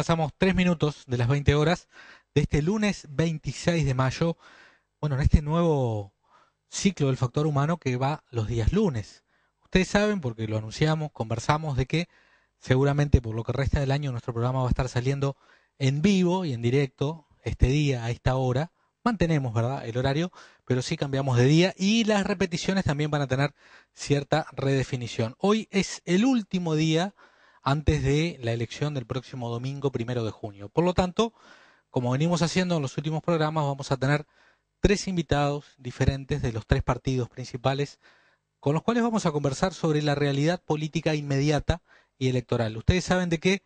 pasamos tres minutos de las 20 horas de este lunes 26 de mayo, bueno, en este nuevo ciclo del factor humano que va los días lunes. Ustedes saben, porque lo anunciamos, conversamos de que seguramente por lo que resta del año nuestro programa va a estar saliendo en vivo y en directo este día, a esta hora. Mantenemos, ¿verdad?, el horario, pero sí cambiamos de día y las repeticiones también van a tener cierta redefinición. Hoy es el último día antes de la elección del próximo domingo primero de junio. Por lo tanto, como venimos haciendo en los últimos programas, vamos a tener tres invitados diferentes de los tres partidos principales con los cuales vamos a conversar sobre la realidad política inmediata y electoral. Ustedes saben de que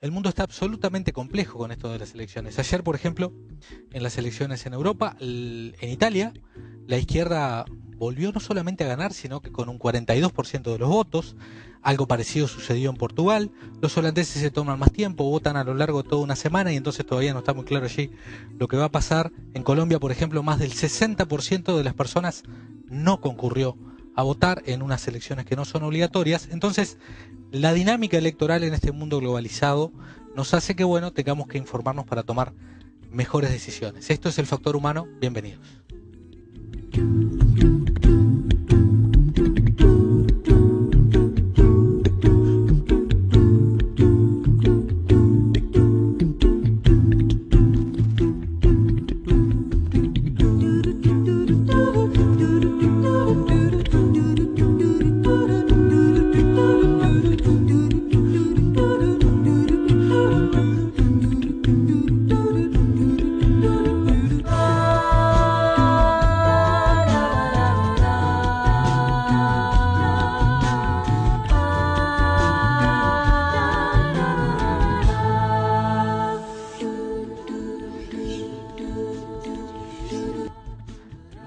el mundo está absolutamente complejo con esto de las elecciones. Ayer, por ejemplo, en las elecciones en Europa, en Italia, la izquierda volvió no solamente a ganar, sino que con un 42% de los votos. Algo parecido sucedió en Portugal. Los holandeses se toman más tiempo, votan a lo largo de toda una semana y entonces todavía no está muy claro allí lo que va a pasar. En Colombia, por ejemplo, más del 60% de las personas no concurrió a votar en unas elecciones que no son obligatorias. Entonces, la dinámica electoral en este mundo globalizado nos hace que, bueno, tengamos que informarnos para tomar mejores decisiones. Esto es el factor humano. Bienvenidos.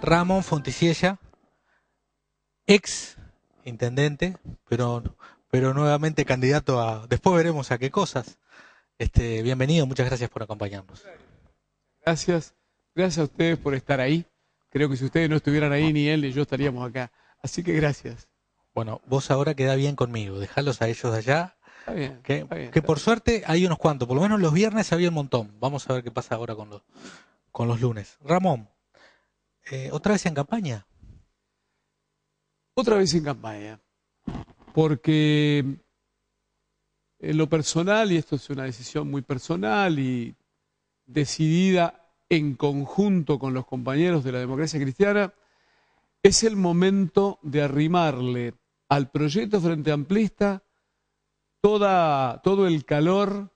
Ramón fonticiella ex intendente, pero, pero nuevamente candidato a. Después veremos a qué cosas. Este, bienvenido, muchas gracias por acompañarnos. Gracias, gracias a ustedes por estar ahí. Creo que si ustedes no estuvieran ahí, ni él ni yo estaríamos acá. Así que gracias. Bueno, vos ahora queda bien conmigo, dejarlos a ellos de allá. Está bien, que, por suerte hay unos cuantos, por lo menos los viernes había un montón. Vamos a ver qué pasa ahora con los, con los lunes. Ramón. Eh, otra vez en campaña. Otra vez en campaña, porque en lo personal, y esto es una decisión muy personal y decidida en conjunto con los compañeros de la democracia cristiana, es el momento de arrimarle al proyecto Frente Amplista toda, todo el calor,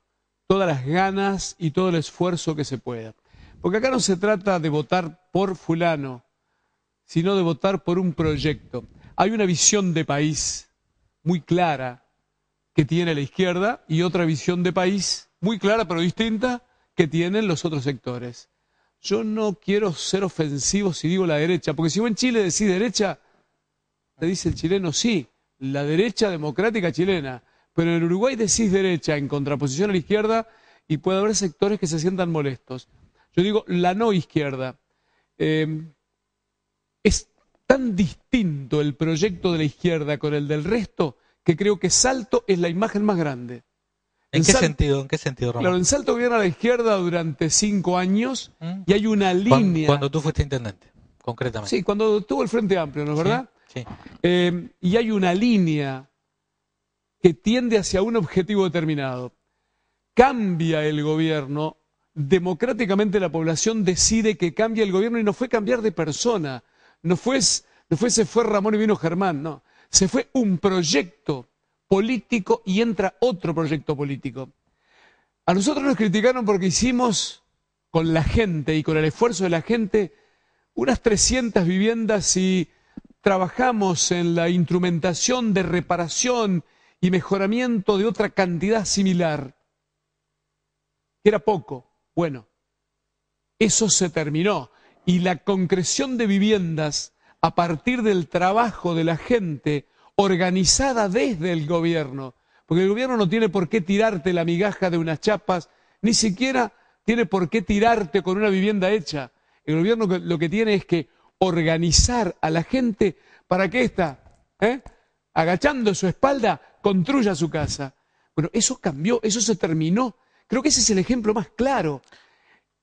todas las ganas y todo el esfuerzo que se pueda. Porque acá no se trata de votar por fulano, sino de votar por un proyecto. Hay una visión de país muy clara que tiene la izquierda y otra visión de país muy clara pero distinta que tienen los otros sectores. Yo no quiero ser ofensivo si digo la derecha, porque si vos en Chile decís derecha, te dice el chileno sí, la derecha democrática chilena. Pero en Uruguay decís derecha en contraposición a la izquierda y puede haber sectores que se sientan molestos yo digo la no izquierda, eh, es tan distinto el proyecto de la izquierda con el del resto que creo que Salto es la imagen más grande. ¿En, qué sentido? ¿En qué sentido, Ramón? Claro, en Salto a la izquierda durante cinco años mm. y hay una línea. Cuando tú fuiste intendente, concretamente. Sí, cuando tuvo el Frente Amplio, ¿no es verdad? Sí. Eh, y hay una línea que tiende hacia un objetivo determinado. Cambia el gobierno democráticamente la población decide que cambie el gobierno y no fue cambiar de persona, no fue, fue se fue Ramón y vino Germán, no, se fue un proyecto político y entra otro proyecto político. A nosotros nos criticaron porque hicimos con la gente y con el esfuerzo de la gente unas 300 viviendas y trabajamos en la instrumentación de reparación y mejoramiento de otra cantidad similar, que era poco. Bueno, eso se terminó y la concreción de viviendas a partir del trabajo de la gente organizada desde el gobierno, porque el gobierno no tiene por qué tirarte la migaja de unas chapas, ni siquiera tiene por qué tirarte con una vivienda hecha. El gobierno lo que tiene es que organizar a la gente para que ésta, ¿eh? agachando su espalda, construya su casa. Bueno, eso cambió, eso se terminó. Creo que ese es el ejemplo más claro.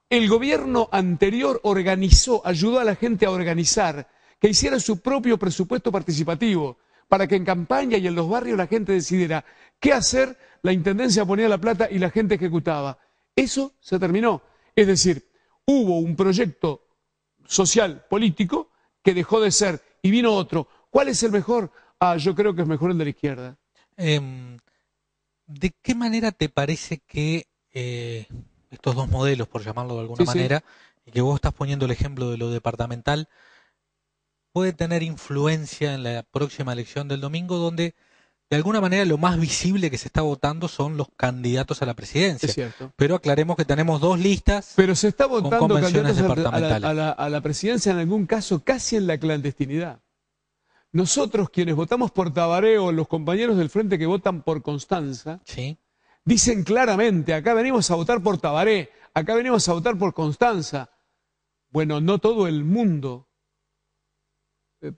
El gobierno anterior organizó, ayudó a la gente a organizar, que hiciera su propio presupuesto participativo, para que en campaña y en los barrios la gente decidiera qué hacer, la Intendencia ponía la plata y la gente ejecutaba. Eso se terminó. Es decir, hubo un proyecto social, político, que dejó de ser y vino otro. ¿Cuál es el mejor? Ah, yo creo que es mejor el de la izquierda. Em, ¿De qué manera te parece que eh, estos dos modelos, por llamarlo de alguna manera, y que vos estás poniendo el ejemplo de lo departamental, puede tener influencia en la próxima elección del domingo, donde de alguna manera lo más visible que se está votando son los candidatos a la presidencia. Es cierto. Pero aclaremos que tenemos dos listas. Pero se está votando candidatos departamentales. A, la, presidencia en algún caso casi en la clandestinidad. Nosotros quienes votamos por tabareo o los compañeros del frente que votan por Constanza, sí dicen claramente, acá venimos a votar por Tabaré, acá venimos a votar por Constanza. Bueno, no todo el mundo eh,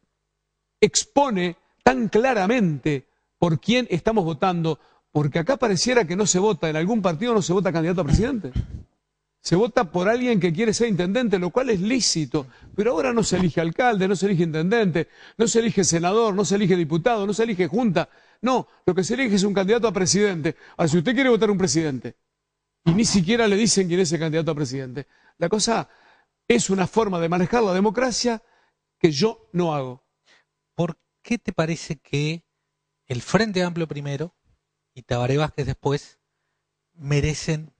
expone tan claramente por quién estamos votando, porque acá pareciera que no se vota, en algún partido no se vota candidato a presidente se vota por alguien que quiere ser intendente, lo cual es lícito, pero ahora no se elige alcalde, no se elige intendente, no se elige senador, no se elige diputado, no se elige junta. No, lo que se elige es un candidato a presidente. Ahora, si usted quiere votar un presidente y ni siquiera le dicen quién es el candidato a presidente, la cosa es una forma de manejar la democracia que yo no hago. ¿Por qué te parece que el Frente Amplio primero y Tabaré Vázquez después merecen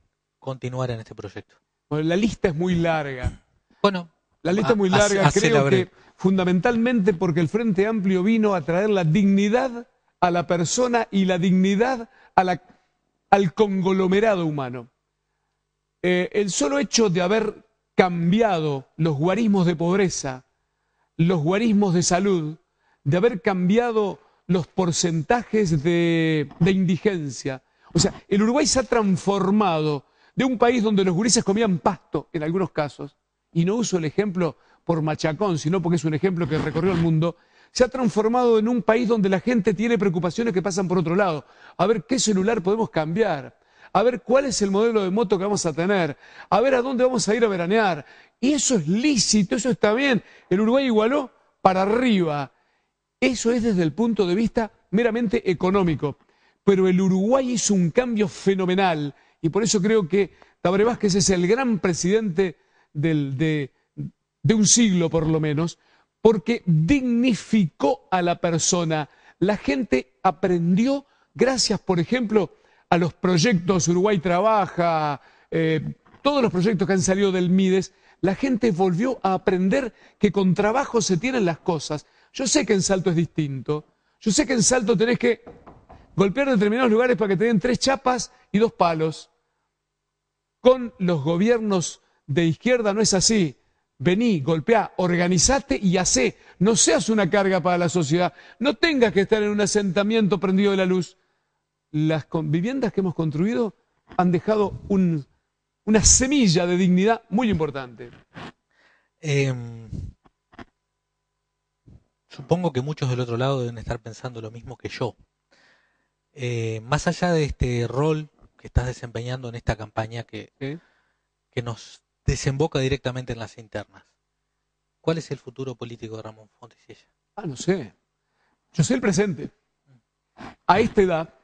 continuar en este proyecto. la lista es muy larga. Bueno. La lista es muy larga, creo que fundamentalmente porque el Frente Amplio vino a traer la dignidad a la persona y la dignidad al conglomerado humano. Eh, el solo hecho de haber cambiado los guarismos de pobreza, los guarismos de salud, de haber cambiado los porcentajes de, de indigencia. O sea, el Uruguay se ha transformado de un país donde los gurises comían pasto en algunos casos, y no uso el ejemplo por machacón, sino porque es un ejemplo que recorrió el mundo, se ha transformado en un país donde la gente tiene preocupaciones que pasan por otro lado. A ver qué celular podemos cambiar, a ver cuál es el modelo de moto que vamos a tener, a ver a dónde vamos a ir a veranear. Y eso es lícito, eso está bien. El Uruguay igualó para arriba. Eso es desde el punto de vista meramente económico. Pero el Uruguay hizo un cambio fenomenal y por eso creo que Tabaré Vázquez es el gran presidente de, un siglo, por lo menos, porque dignificó a la persona. La gente aprendió, gracias, por ejemplo, a los proyectos Uruguay Trabaja, eh, todos los proyectos que han salido del Mides, la gente volvió a aprender que con trabajo se tienen las cosas. Yo sé que en Salto es distinto. Yo sé que en Salto tenés que golpear determinados lugares para que te den tres chapas y dos palos con los gobiernos de izquierda no es así. Vení, golpeá, organizate y hacé. No seas una carga para la sociedad. No tengas que estar en un asentamiento prendido de la luz. Las viviendas que hemos construido han dejado una semilla de dignidad muy importante. Em, supongo que muchos del otro lado deben estar pensando lo mismo que yo. Eh, más allá de este rol que estás desempeñando en esta campaña que, que nos desemboca directamente en las internas. ¿Cuál es el futuro político de Ramón Fonticella? Ah, no sé. Yo soy el presente. A esta edad,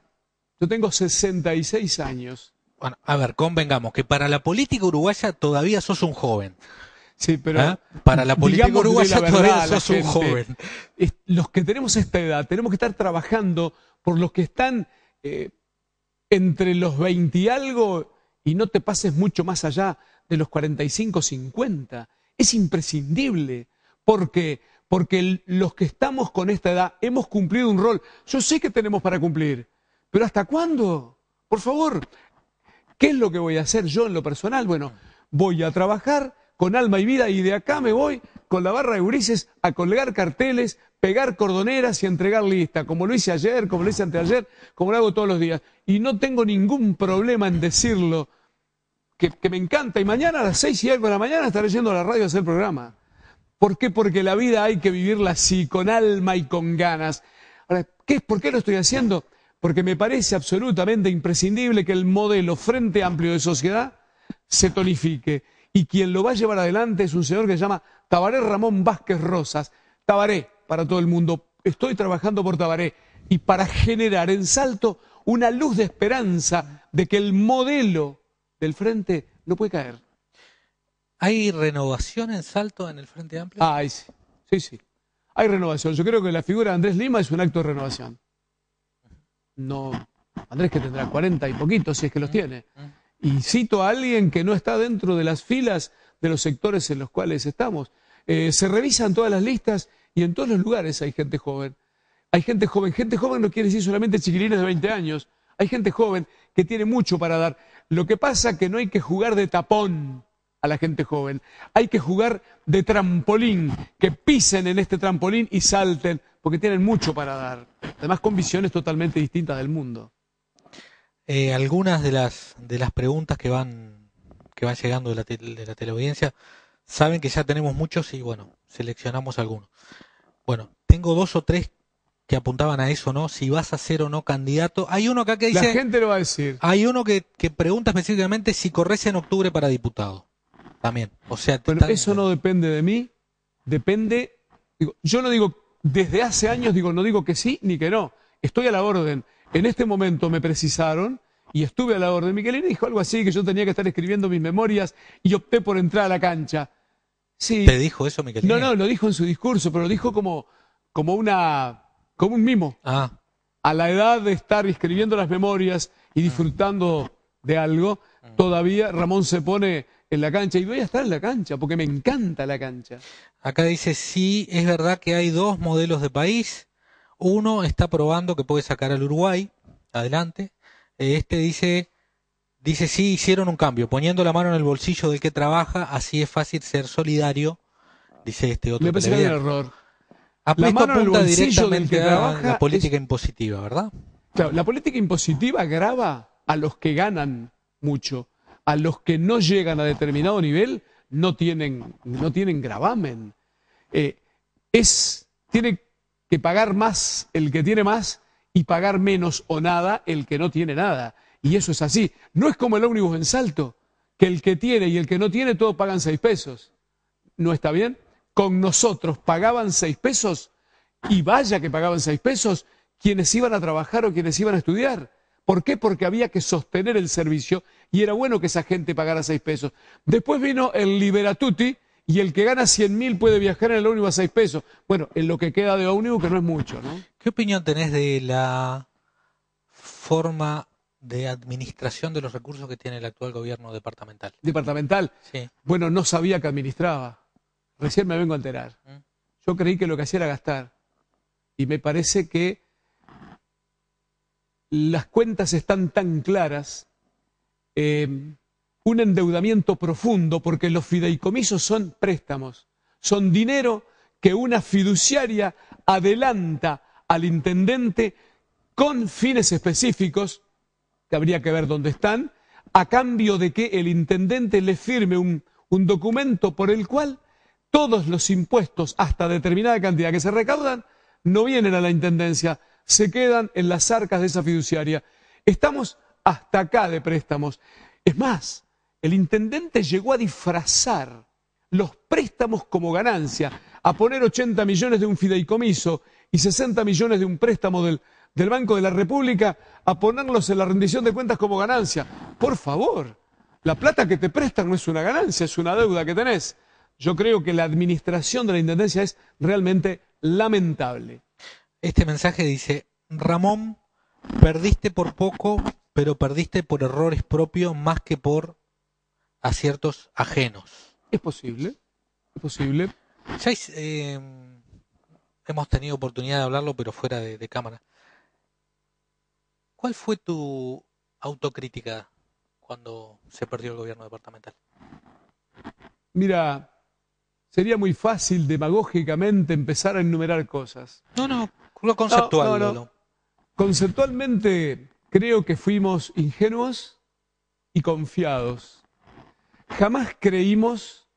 yo tengo 66 años. Bueno, a ver, convengamos que para la política uruguaya todavía sos un joven. Sí, pero ¿Ah? para la política uruguaya todavía sos un joven. los que tenemos esta edad tenemos que estar trabajando por los que están eh, entre los 20 y algo y no te pases mucho más allá de los 45, 50. Es imprescindible porque, porque los que estamos con esta edad hemos cumplido un rol. Yo sé que tenemos para cumplir, pero ¿hasta cuándo? Por favor, ¿qué es lo que voy a hacer yo en lo personal? Bueno, voy a trabajar con alma y vida y de acá me voy con la barra de Ulises a colgar carteles, pegar cordoneras y entregar lista, como lo hice ayer, como lo hice anteayer, como lo hago todos los días. Y no tengo ningún problema en decirlo, que, me encanta. Y mañana a las seis y algo de la mañana estaré yendo a la radio a hacer el programa. ¿Por qué? Porque la vida hay que vivirla así, con alma y con ganas. Ahora, ¿qué, ¿por qué lo estoy haciendo? Porque me parece absolutamente imprescindible que el modelo Frente Amplio de Sociedad se tonifique y quien lo va a llevar adelante es un señor que se llama Tabaré Ramón Vázquez Rosas. Tabaré, para todo el mundo, estoy trabajando por Tabaré y para generar en Salto una luz de esperanza de que el modelo del frente no puede caer. ¿Hay renovación en Salto en el Frente Amplio? Ah, sí, sí, sí. Hay renovación. Yo creo que la figura de Andrés Lima es un acto de renovación. No, Andrés que tendrá 40 y poquitos, si es que los mm, tiene. Mm y cito a alguien que no está dentro de las filas de los sectores en los cuales estamos, eh, se revisan todas las listas y en todos los lugares hay gente joven. Hay gente joven. Gente joven no quiere decir solamente chiquilines de 20 años. Hay gente joven que tiene mucho para dar. Lo que pasa es que no hay que jugar de tapón a la gente joven. Hay que jugar de trampolín, que pisen en este trampolín y salten, porque tienen mucho para dar. Además con visiones totalmente distintas del mundo. Eh, algunas de las, de las preguntas que van, que van llegando de la, de la teleaudiencia saben que ya tenemos muchos y bueno, seleccionamos algunos. Bueno, tengo dos o tres que apuntaban a eso, ¿no? Si vas a ser o no candidato. Hay uno acá que dice... La gente lo va a decir. Hay uno que, que pregunta específicamente si corres en octubre para diputado. También. O sea... Pero eso no depende de mí. Depende... Digo, yo no digo... Desde hace años digo, no digo que sí ni que no. Estoy a la orden. En este momento me precisaron y estuve a la orden. Miguelín dijo algo así, que yo tenía que estar escribiendo mis memorias y opté por entrar a la cancha. Sí. ¿Te dijo eso, Miguelín? No, no, lo dijo en su discurso, pero lo dijo como, como, una, como un mimo. Ah. A la edad de estar escribiendo las memorias y disfrutando de algo, todavía Ramón se pone en la cancha y voy a estar en la cancha porque me encanta la cancha. Acá dice, sí, es verdad que hay dos modelos de país uno está probando que puede sacar al Uruguay adelante. Eh, este dice, dice sí, hicieron un cambio, poniendo la mano en el bolsillo del que trabaja, así es fácil ser solidario, dice este otro. Me parece que error. La directamente del la política impositiva, ¿verdad? Claro, la política impositiva agrava a los que ganan mucho, a los que no llegan a determinado nivel no tienen, no tienen gravamen. Eh, es, tiene que pagar más el que tiene más y pagar menos o nada el que no tiene nada. Y eso es así. No es como el ómnibus en salto, que el que tiene y el que no tiene todos pagan seis pesos. ¿No está bien? Con nosotros pagaban seis pesos y vaya que pagaban seis pesos quienes iban a trabajar o quienes iban a estudiar. ¿Por qué? Porque había que sostener el servicio y era bueno que esa gente pagara seis pesos. Después vino el Liberatuti, y el que gana 100.000 mil puede viajar en el ómnibus a 6 pesos. Bueno, en lo que queda de ómnibus, que no es mucho, ¿no? ¿Qué opinión tenés de la forma de administración de los recursos que tiene el actual gobierno departamental? ¿Departamental? Sí. Bueno, no sabía que administraba. Recién me vengo a enterar. ¿Mm? Yo creí que lo que hacía era gastar. Y me parece que las cuentas están tan claras. Eh, un endeudamiento profundo porque los fideicomisos son préstamos, son dinero que una fiduciaria adelanta al intendente con fines específicos, que habría que ver dónde están, a cambio de que el intendente le firme un, un documento por el cual todos los impuestos hasta determinada cantidad que se recaudan no vienen a la intendencia, se quedan en las arcas de esa fiduciaria. Estamos hasta acá de préstamos. Es más, el intendente llegó a disfrazar los préstamos como ganancia, a poner 80 millones de un fideicomiso y 60 millones de un préstamo del, Banco de la República, a ponerlos en la rendición de cuentas como ganancia. Por favor, la plata que te prestan no es una ganancia, es una deuda que tenés. Yo creo que la administración de la Intendencia es realmente lamentable. Este mensaje dice, Ramón, perdiste por poco, pero perdiste por errores propios más que por a ciertos ajenos. Es posible, es posible. Eh, hemos tenido oportunidad de hablarlo, pero fuera de, cámara. ¿Cuál fue tu autocrítica cuando se perdió el gobierno departamental? Mira, sería muy fácil demagógicamente empezar a enumerar cosas. No, no, lo conceptual. Conceptualmente creo que fuimos ingenuos y confiados. Jamás creímos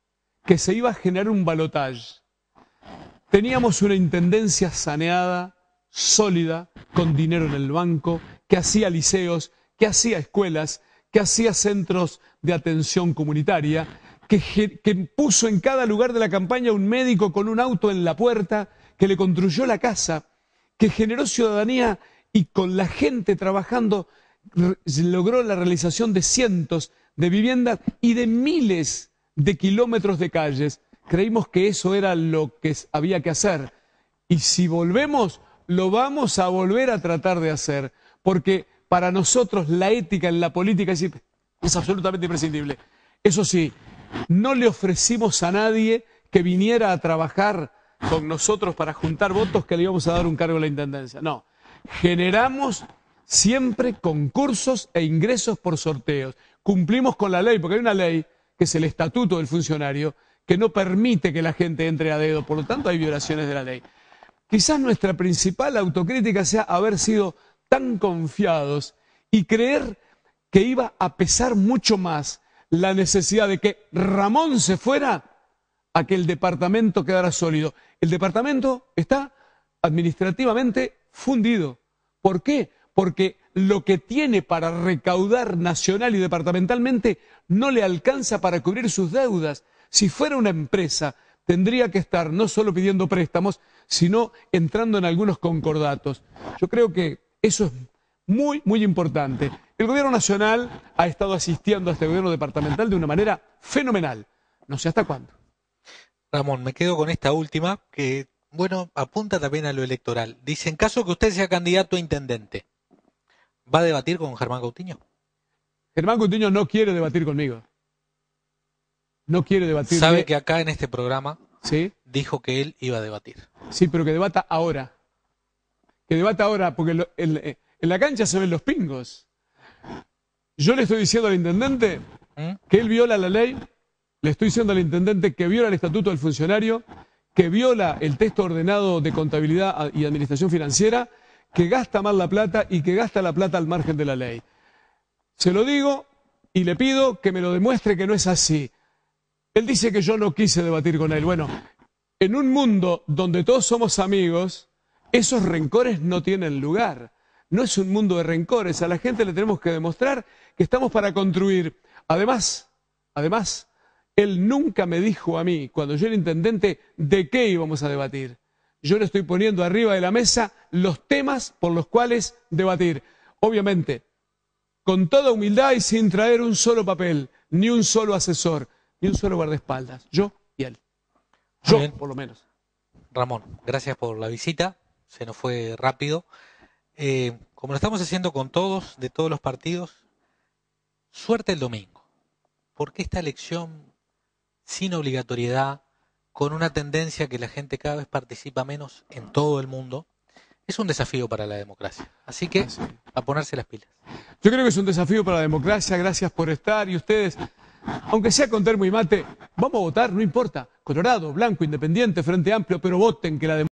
que se iba a generar un balotaje. Teníamos una intendencia saneada, sólida, con dinero en el banco, que hacía liceos, que hacía escuelas, que hacía centros de atención comunitaria, que, que, puso en cada lugar de la campaña un médico con un auto en la puerta, que le construyó la casa, que generó ciudadanía y con la gente trabajando logró la realización de cientos de viviendas y de miles de kilómetros de calles. Creímos que eso era lo que había que hacer. Y si volvemos, lo vamos a volver a tratar de hacer, porque para nosotros la ética en la política es, es absolutamente imprescindible. Eso sí, no le ofrecimos a nadie que viniera a trabajar con nosotros para juntar votos que le íbamos a dar un cargo a la Intendencia. No, generamos siempre concursos e ingresos por sorteos cumplimos con la ley, porque hay una ley, que es el estatuto del funcionario, que no permite que la gente entre a dedo, por lo tanto hay violaciones de la ley. Quizás nuestra principal autocrítica sea haber sido tan confiados y creer que iba a pesar mucho más la necesidad de que Ramón se fuera a que el departamento quedara sólido. El departamento está administrativamente fundido. ¿Por qué? Porque lo que tiene para recaudar nacional y departamentalmente no le alcanza para cubrir sus deudas. Si fuera una empresa, tendría que estar no solo pidiendo préstamos, sino entrando en algunos concordatos. Yo creo que eso es muy, muy importante. El gobierno nacional ha estado asistiendo a este gobierno departamental de una manera fenomenal. No sé hasta cuándo. Ramón, me quedo con esta última que, bueno, apunta también a lo electoral. Dice, en caso que usted sea candidato a intendente, va a debatir con Germán Coutinho. Germán Coutinho no quiere debatir conmigo. No quiere debatir. Sabe que acá en este programa ¿Sí? dijo que él iba a debatir. Sí, pero que debata ahora. Que debata ahora, porque eh, en la cancha se ven los pingos. Yo le estoy diciendo al intendente ¿Mm? que él viola la ley, le estoy diciendo al intendente que viola el estatuto del funcionario, que viola el texto ordenado de contabilidad y administración financiera que gasta mal la plata y que gasta la plata al margen de la ley. Se lo digo y le pido que me lo demuestre que no es así. Él dice que yo no quise debatir con él. Bueno, en un mundo donde todos somos amigos, esos rencores no tienen lugar. No es un mundo de rencores. A la gente le tenemos que demostrar que estamos para construir. Además, además, él nunca me dijo a mí, cuando yo era intendente, de qué íbamos a debatir yo le estoy poniendo arriba de la mesa los temas por los cuales debatir. Obviamente, con toda humildad y sin traer un solo papel, ni un solo asesor, ni un solo guardaespaldas. Yo y él. Yo, por lo menos. Ramón, gracias por la visita. Se nos fue rápido. Eh, como lo estamos haciendo con todos, de todos los partidos, suerte el domingo. Porque esta elección sin obligatoriedad, con una tendencia que la gente cada vez participa menos en todo el mundo, es un desafío para la democracia. Así que ah, a ponerse las pilas. Yo creo que es un desafío para la democracia. Gracias por estar y ustedes, aunque sea con termo y mate, vamos a votar, no importa. Colorado, blanco, independiente, frente amplio, pero voten que la democracia...